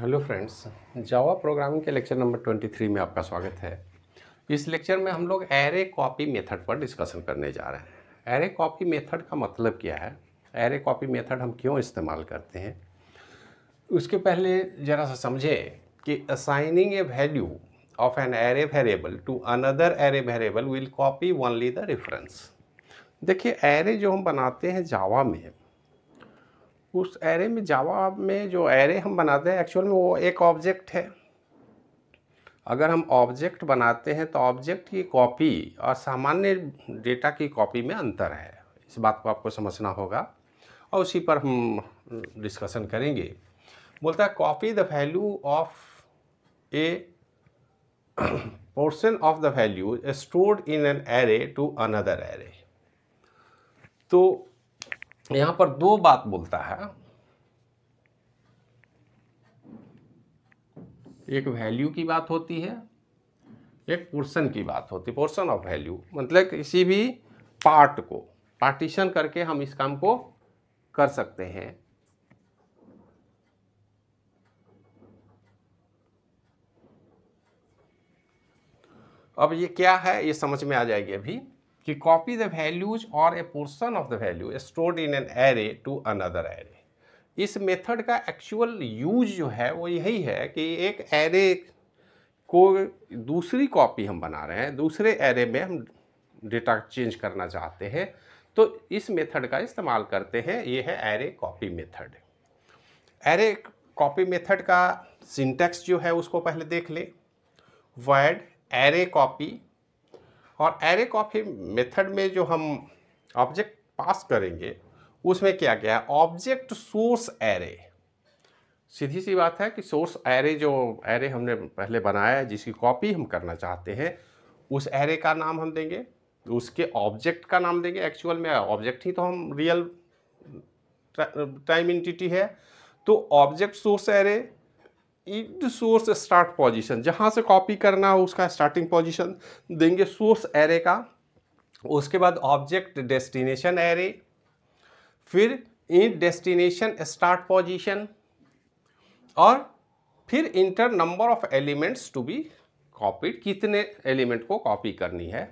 hello friends Java programming के lecture number 23 में आपका स्वागत है इस लेक्चर में हम लोग एरे कॉपी मेथड पर डिस्कशन करने जा रहे हैं एरे कॉपी मेथड का मतलब क्या है एरे कॉपी मेथड हम क्यों इस्तेमाल करते हैं उसके पहले ज़रा सा समझे कि assigning a value of an array variable to another array variable will copy only the reference देखिए एरे जो हम बनाते हैं जावा में उस एरे में जावा में जो एरे हम बनाते हैं एक्चुअल में वो एक ऑब्जेक्ट है अगर हम ऑब्जेक्ट बनाते हैं तो ऑब्जेक्ट की कॉपी और सामान्य डेटा की कॉपी में अंतर है इस बात को आपको समझना होगा और उसी पर हम डिस्कशन करेंगे बोलता है copy the value of a portion of the value stored in an array to another array तो तो यहां पर दो बात बोलता है एक वैल्यू की बात होती है एक पोर्शन की बात होती है पोर्शन ऑफ वैल्यू मतलब किसी भी पार्ट को पार्टीशन करके हम इस काम को कर सकते हैं अब ये क्या है ये समझ में आ जाएगी अभी कि कॉपी द वैल्यूज और a portion of the value stored in an array to another array इस मेथड का एक्चुअल यूज जो है वो यही है कि एक एरे को दूसरी कॉपी हम बना रहे हैं दूसरे एरे में हम डेटा चेंज करना चाहते हैं तो इस मेथड का इस्तेमाल करते हैं ये है array copy method array copy method का सिंटेक्स जो है उसको पहले देख ले वर्ड एरे कॉपी और एरे कॉपी मेथड में जो हम ऑब्जेक्ट पास करेंगे उसमें क्या क्या है ऑब्जेक्ट सोर्स एरे सीधी सी बात है कि सोर्स एरे जो एरे हमने पहले बनाया है जिसकी कॉपी हम करना चाहते हैं उस एरे का नाम हम देंगे उसके ऑब्जेक्ट का नाम देंगे एक्चुअल में ऑब्जेक्ट ही तो हम रियल टाइम इंटिटी है तो object source array source start position जहाँ से कॉपी करना हो उसका स्टार्टिंग पोजीशन देंगे सोर्स एरे का उसके बाद ऑब्जेक्ट डेस्टिनेशन एरे फिर इन डेस्टिनेशन स्टार्ट पोजीशन और फिर int number of elements to be copied कितने एलिमेंट को कॉपी करनी है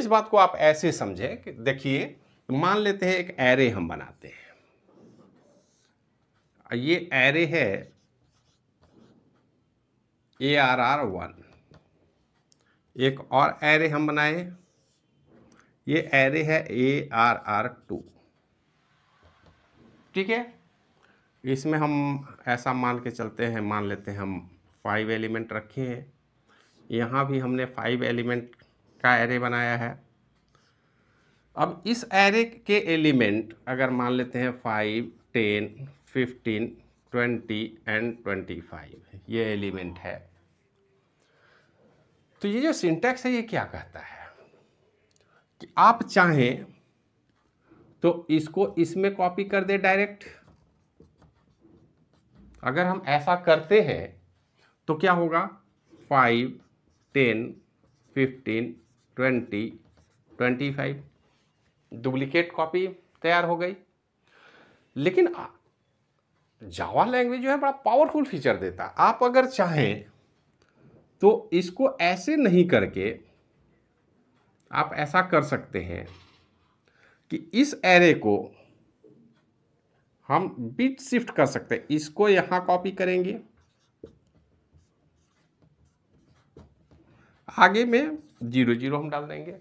इस बात को आप ऐसे समझें कि देखिए मान लेते हैं एक एरे हम बनाते हैं ये एरे है ए आर आर वन एक और एरे हम बनाए ये एरे है ए आर आर टू ठीक है इसमें हम ऐसा मान के चलते हैं मान लेते हैं हम फाइव एलिमेंट रखे हैं यहाँ भी हमने फाइव एलिमेंट का एरे बनाया है अब इस एरे के एलिमेंट अगर मान लेते हैं five ten fifteen twenty and twenty five ये एलिमेंट है तो ये जो सिंटैक्स है ये क्या कहता है कि आप चाहें तो इसको इसमें कॉपी कर दे डायरेक्ट अगर हम ऐसा करते हैं तो क्या होगा five ten fifteen twenty twenty five duplicate copy तैयार हो गई लेकिन जावा लैंग्वेज जो है बड़ा पावरफुल फीचर देता है आप अगर चाहें तो इसको ऐसे नहीं करके आप ऐसा कर सकते हैं कि इस एरे को हम बिट शिफ्ट कर सकते हैं इसको यहां कॉपी करेंगे आगे में जीरो जीरो हम डाल देंगे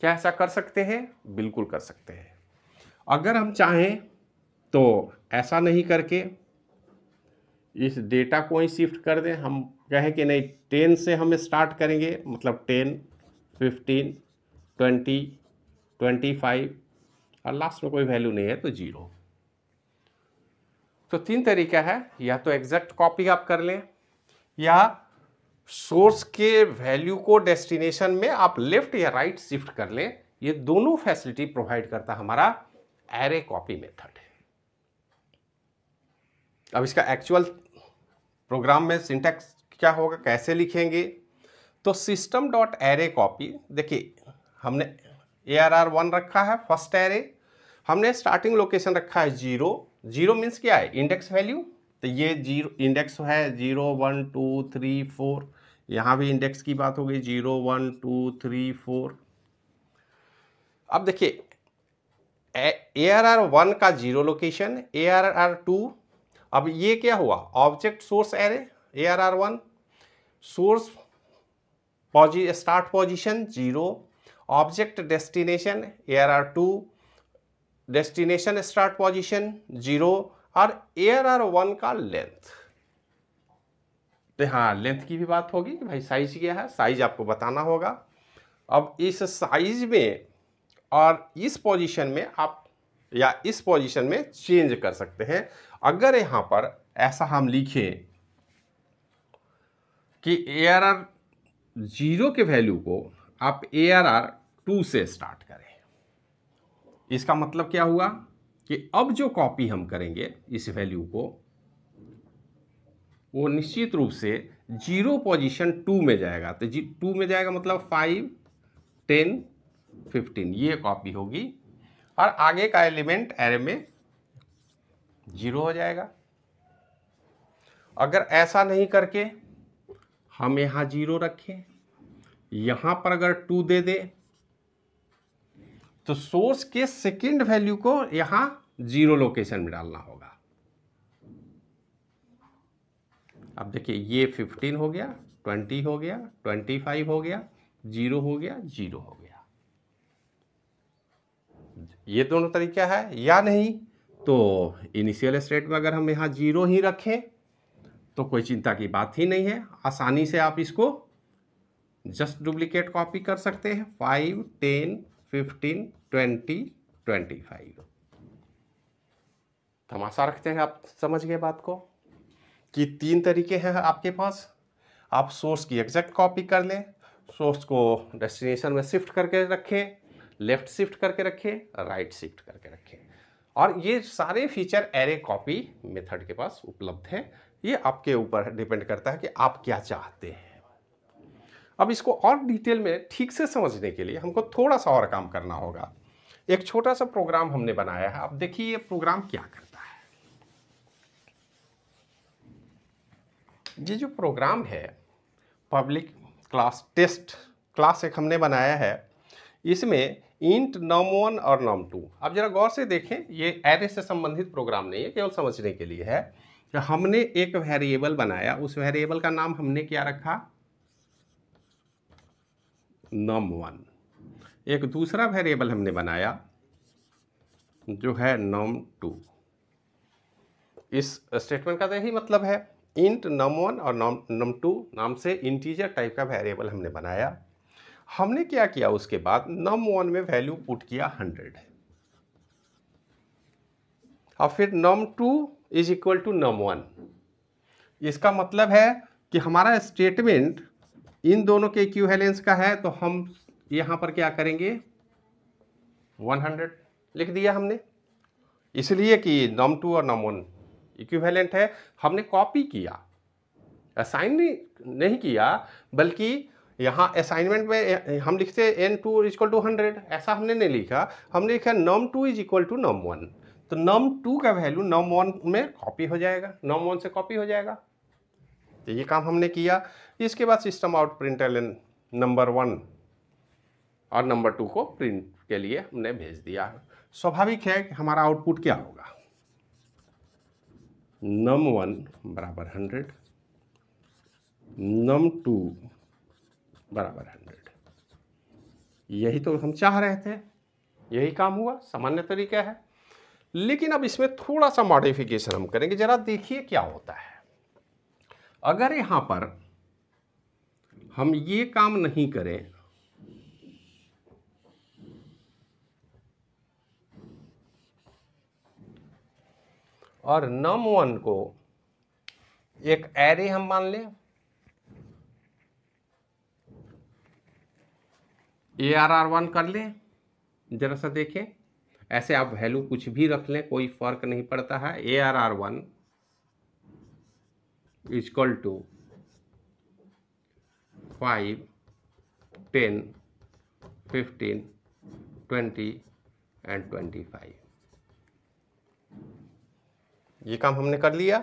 क्या ऐसा कर सकते हैं बिल्कुल कर सकते हैं अगर हम चाहें तो ऐसा नहीं करके इस डेटा को ही शिफ्ट कर दें हम कहें कि नहीं टेन से हम स्टार्ट करेंगे मतलब ten fifteen twenty twenty five और लास्ट में कोई वैल्यू नहीं है तो जीरो तो तीन तरीका है या तो एग्जैक्ट कॉपी आप कर लें या सोर्स के वैल्यू को डेस्टिनेशन में आप लेफ्ट या राइट शिफ्ट कर लें ये दोनों फैसिलिटी प्रोवाइड करता हमारा एरे कॉपी मेथड अब इसका एक्चुअल प्रोग्राम में सिंटैक्स क्या होगा कैसे लिखेंगे तो सिस्टम डॉट एरे कॉपी देखिए हमने ए आर आर वन रखा है फर्स्ट एरे हमने स्टार्टिंग लोकेशन रखा है जीरो जीरो मीन्स क्या है इंडेक्स वैल्यू तो ये जीरो इंडेक्स है zero one two three four यहाँ भी इंडेक्स की बात हो गई zero one two three four अब देखिए ए आर आर वन का zero location A R R two अब ये क्या हुआ object source array A R R one source start position zero object destination A R R two destination start position zero और A R R one का length तो हाँ length की भी बात होगी कि भाई साइज क्या है साइज आपको बताना होगा अब इस साइज में और इस पोजिशन में आप या इस पोजिशन में चेंज कर सकते हैं अगर यहाँ पर ऐसा हम लिखे कि ए आर आर जीरो के वैल्यू को आप ए आर आर टू से स्टार्ट करें इसका मतलब क्या हुआ कि अब जो कॉपी हम करेंगे इस वैल्यू को वो निश्चित रूप से जीरो पोजीशन टू में जाएगा तो जी टू में जाएगा मतलब फाइव टेन फिफ्टीन ये कॉपी होगी और आगे का एलिमेंट एरे में जीरो हो जाएगा अगर ऐसा नहीं करके हम यहाँ जीरो रखें यहाँ पर अगर टू दे दे तो सोर्स के सेकंड वैल्यू को यहाँ जीरो लोकेशन में डालना होगा अब देखिए ये फिफ्टीन हो गया ट्वेंटी हो गया ट्वेंटी फाइव हो गया जीरो हो गया जीरो हो गया ये दोनों तरीका है या नहीं तो इनिशियल स्टेट में अगर हम यहाँ जीरो ही रखें तो कोई चिंता की बात ही नहीं है आसानी से आप इसको जस्ट डुप्लीकेट कॉपी कर सकते हैं five ten fifteen twenty twenty five तमाशा रखते हैं आप समझ गए बात को कि तीन तरीके हैं आपके पास आप सोर्स की एग्जैक्ट कॉपी कर लें सोर्स को डेस्टिनेशन में शिफ्ट करके रखें लेफ़्ट शिफ्ट करके रखें राइट शिफ्ट करके रखें और ये सारे फीचर एरे कॉपी मेथड के पास उपलब्ध हैं ये आपके ऊपर डिपेंड करता है कि आप क्या चाहते हैं अब इसको और डिटेल में ठीक से समझने के लिए हमको थोड़ा सा और काम करना होगा एक छोटा सा प्रोग्राम हमने बनाया है अब देखिए ये प्रोग्राम क्या करता है ये जो प्रोग्राम है पब्लिक क्लास टेस्ट क्लास एक हमने बनाया है इसमें इंट नम वन और नम टू अब जरा गौर से देखें ये एरे से संबंधित प्रोग्राम नहीं है केवल समझने के लिए है कि तो हमने एक वेरिएबल बनाया उस वेरिएबल का नाम हमने क्या रखा नम वन एक दूसरा वेरिएबल हमने बनाया जो है नम टू इस स्टेटमेंट का तो यही मतलब है इंट नम वन और नम नम टू नाम से इंटीजर टाइप का वेरिएबल हमने बनाया हमने क्या किया उसके बाद नम वन में वैल्यू पुट किया हंड्रेड और फिर num two is equal to num one इसका मतलब है कि हमारा स्टेटमेंट इन दोनों के इक्विवेलेंस का है तो हम यहां पर क्या करेंगे 100 लिख दिया हमने इसलिए कि नम टू और नम वन इक्विवेलेंट है हमने कॉपी किया असाइन नहीं किया बल्कि यहाँ असाइनमेंट में हम लिखते N two is equal to hundred ऐसा हमने नहीं लिखा हमने लिखा num two is equal to num one तो नम टू का वैल्यू नम वन में कॉपी हो जाएगा नम वन से कॉपी हो जाएगा तो ये काम हमने किया इसके बाद system out println number one और नंबर टू को प्रिंट के लिए हमने भेज दिया स्वाभाविक है कि हमारा आउटपुट क्या होगा नम वन बराबर हंड्रेड नम टू बराबर हंड्रेड यही तो हम चाह रहे थे यही काम हुआ सामान्य तरीका है लेकिन अब इसमें थोड़ा सा मॉडिफिकेशन हम करेंगे जरा देखिए क्या होता है अगर यहां पर हम ये काम नहीं करें और नम वन को एक एरे हम मान लें ए आर आर वन कर लें ज़रा सा देखें ऐसे आप वैल्यू कुछ भी रख लें कोई फर्क नहीं पड़ता है A R R one is equal to five ten fifteen twenty and twenty five ये काम हमने कर लिया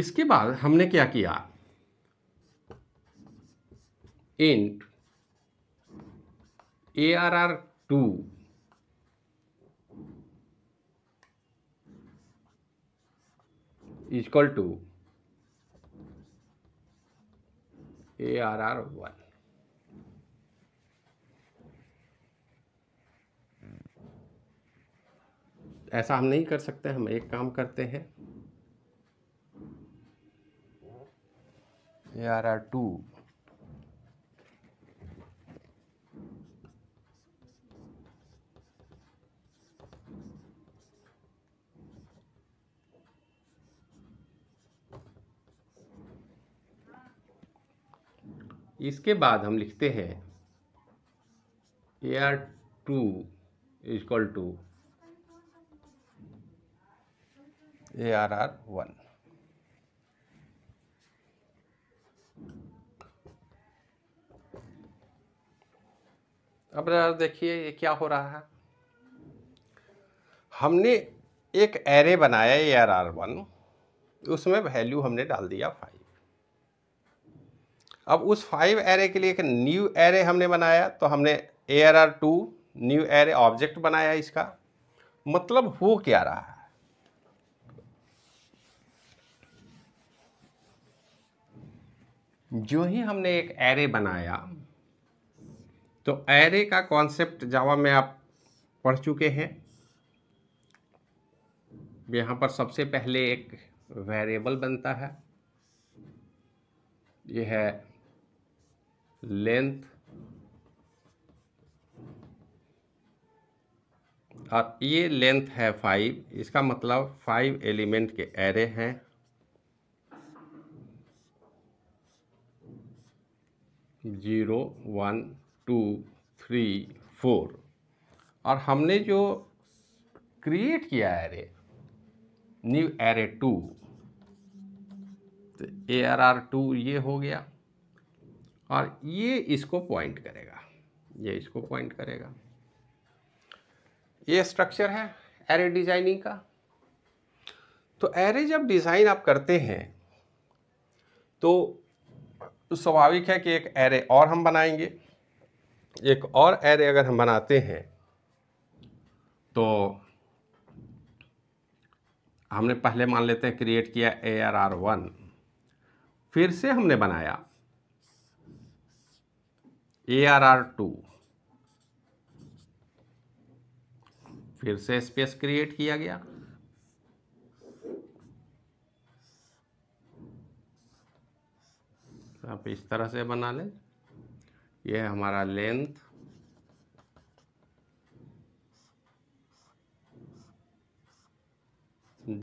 इसके बाद हमने क्या किया int A R R two is equal to A R R one ऐसा हम नहीं कर सकते हम एक काम करते हैं here are two इसके बाद हम लिखते हैं A R two is equal to A R R one अब देखिए ये क्या हो रहा है हमने एक एरे बनाया ए आर आर वन उसमें वैल्यू हमने डाल दिया फाइव अब उस फाइव एरे के लिए एक न्यू एरे हमने बनाया तो हमने A R R two new array object बनाया इसका मतलब हो क्या रहा है जो ही हमने एक एरे बनाया तो एरे का कॉन्सेप्ट जावा में आप पढ़ चुके हैं यहाँ पर सबसे पहले एक वेरिएबल बनता है ये है लेंथ और ये लेंथ है फाइव इसका मतलब फाइव एलिमेंट के एरे हैं zero one two three four और हमने जो क्रिएट किया है एरे न्यू एरे टू तो ए आर आर टू ये हो गया और ये इसको पॉइंट करेगा ये इसको पॉइंट करेगा ये स्ट्रक्चर है एरे डिजाइनिंग का तो एरे जब डिज़ाइन आप करते हैं तो स्वाभाविक है कि एक एरे और हम बनाएंगे एक और एरे अगर हम बनाते हैं तो हमने पहले मान लेते हैं क्रिएट किया ए आर आर वन फिर से हमने बनाया ए आर आर टू फिर से स्पेस क्रिएट किया गया तो आप इस तरह से बना लें यह हमारा length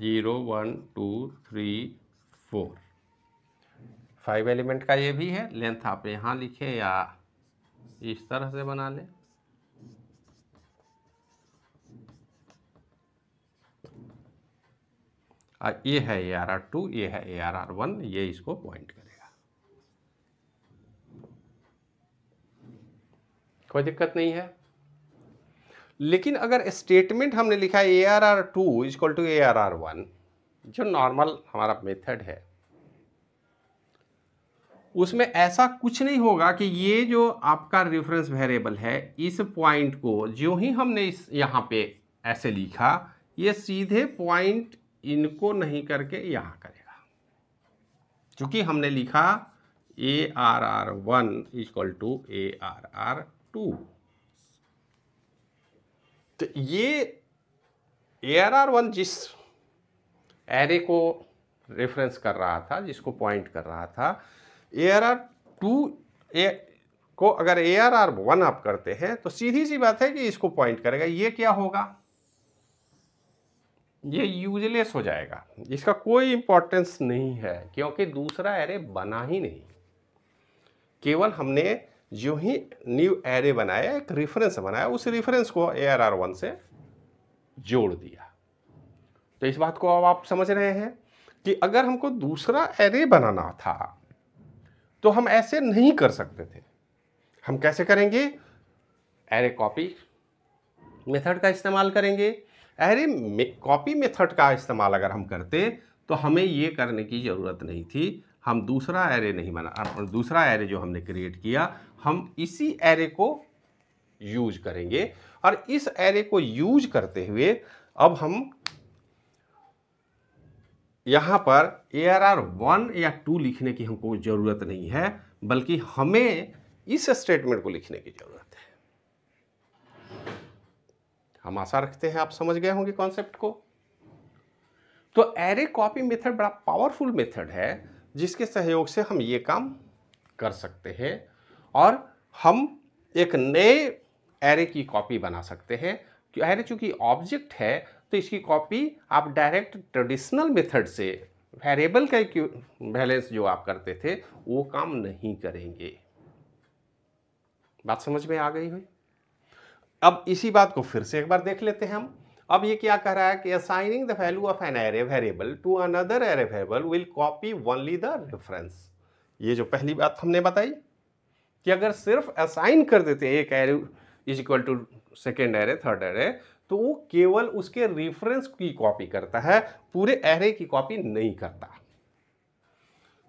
zero one two three four five element का ये भी है लेंथ आप यहाँ लिखें या इस तरह से बना लें ये है ए आर आर टू ये है ए आर आर वन ये इसको पॉइंट कर कोई दिक्कत नहीं है लेकिन अगर स्टेटमेंट हमने लिखा है A R R two is equal to A R R one जो नॉर्मल हमारा मेथड है उसमें ऐसा कुछ नहीं होगा कि ये जो आपका रेफरेंस वेरिएबल है इस पॉइंट को जो ही हमने इस यहाँ पे ऐसे लिखा ये सीधे पॉइंट इनको नहीं करके यहाँ करेगा क्योंकि हमने लिखा A R R one is equal to A R R two तो ये ए आर आर वन जिस एरे को रेफरेंस कर रहा था जिसको पॉइंट कर रहा था A R R two A को अगर ए आर आर वन आप करते हैं तो सीधी सी बात है कि इसको पॉइंट करेगा ये क्या होगा ये यूजलेस हो जाएगा इसका कोई इंपॉर्टेंस नहीं है क्योंकि दूसरा एरे बना ही नहीं केवल हमने जो ही न्यू एरे बनाया एक रेफरेंस बनाया उस रेफरेंस को ए आर आर वन से जोड़ दिया तो इस बात को अब आप समझ रहे हैं कि अगर हमको दूसरा एरे बनाना था तो हम ऐसे नहीं कर सकते थे हम कैसे करेंगे एरे कॉपी मेथड का इस्तेमाल करेंगे एरे कॉपी मेथड का इस्तेमाल अगर हम करते तो हमें ये करने की ज़रूरत नहीं थी हम दूसरा एरे नहीं बना दूसरा एरे जो हमने क्रिएट किया हम इसी एरे को यूज करेंगे और इस एरे को यूज करते हुए अब हम यहां पर ए आर आर वन या टू लिखने की हमको ज़रूरत नहीं है बल्कि हमें इस स्टेटमेंट को लिखने की ज़रूरत है हम आशा रखते हैं आप समझ गए होंगे कॉन्सेप्ट को तो एरे कॉपी मेथड बड़ा पावरफुल मेथड है जिसके सहयोग से हम ये काम कर सकते हैं और हम एक नए एरे की कॉपी बना सकते हैं एरे चूँकि ऑब्जेक्ट है तो इसकी कॉपी आप डायरेक्ट ट्रेडिशनल मेथड से वेरिएबल का बैलेंस जो आप करते थे वो काम नहीं करेंगे बात समझ में आ गई हुई अब इसी बात को फिर से एक बार देख लेते हैं हम अब ये क्या कह रहा है कि assigning the value of an array variable to another array variable will copy only the reference ये जो पहली बात हमने बताई कि अगर सिर्फ असाइन कर देते हैं एक array is equal to second array third array तो वो केवल उसके रेफरेंस की कॉपी करता है पूरे एरे की कॉपी नहीं करता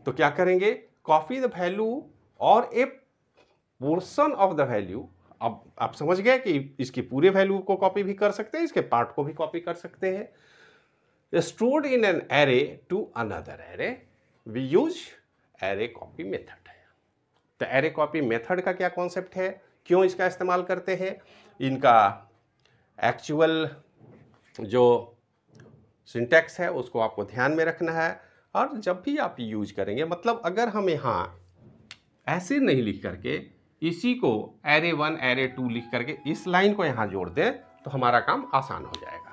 तो क्या करेंगे कॉपी द वैल्यू और a portion of the value अब आप समझ गए कि इसके पूरे वैल्यू को कॉपी भी कर सकते हैं इसके पार्ट को भी कॉपी कर सकते हैं stored in an array to another array we use array copy method है तो एरे कॉपी मेथड का क्या कॉन्सेप्ट है क्यों इसका इस्तेमाल करते हैं इनका एक्चुअल जो सिंटेक्स है उसको आपको ध्यान में रखना है और जब भी आप यूज करेंगे मतलब अगर हम यहाँ ऐसे नहीं लिख करके इसी को एरे वन एरे टू लिख करके इस लाइन को यहाँ जोड़ दें तो हमारा काम आसान हो जाएगा